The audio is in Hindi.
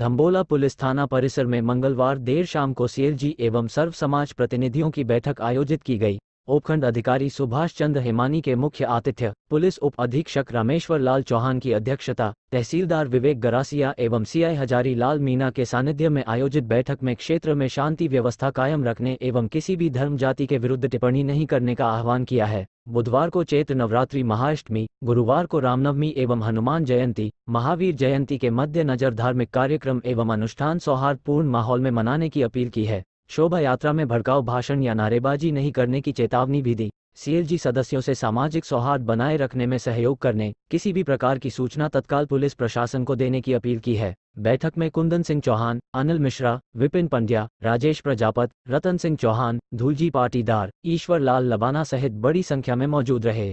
धम्बोला पुलिस थाना परिसर में मंगलवार देर शाम को सीएलजी एवं सर्व समाज प्रतिनिधियों की बैठक आयोजित की गई उपखंड अधिकारी सुभाष चंद्र हेमानी के मुख्य आतिथ्य पुलिस उप अधीक्षक रामेश्वर लाल चौहान की अध्यक्षता तहसीलदार विवेक गरासिया एवं सीआई हजारी लाल मीना के सानिध्य में आयोजित बैठक में क्षेत्र में शांति व्यवस्था कायम रखने एवं किसी भी धर्म जाति के विरुद्ध टिप्पणी नहीं करने का आह्वान किया है बुधवार को चैत्र नवरात्रि महाअष्टमी गुरुवार को रामनवमी एवं हनुमान जयंती महावीर जयंती के मद्देनजर धार्मिक कार्यक्रम एवं अनुष्ठान सौहार्दपूर्ण माहौल में मनाने की अपील की है शोभा यात्रा में भड़काऊ भाषण या नारेबाजी नहीं करने की चेतावनी भी दी सीएलजी सदस्यों से सामाजिक सौहार्द बनाए रखने में सहयोग करने किसी भी प्रकार की सूचना तत्काल पुलिस प्रशासन को देने की अपील की है बैठक में कुंदन सिंह चौहान अनिल मिश्रा विपिन पंड्या राजेश प्रजापत रतन सिंह चौहान धूलजी पाटीदार ईश्वर लाल लबाना सहित बड़ी संख्या में मौजूद रहे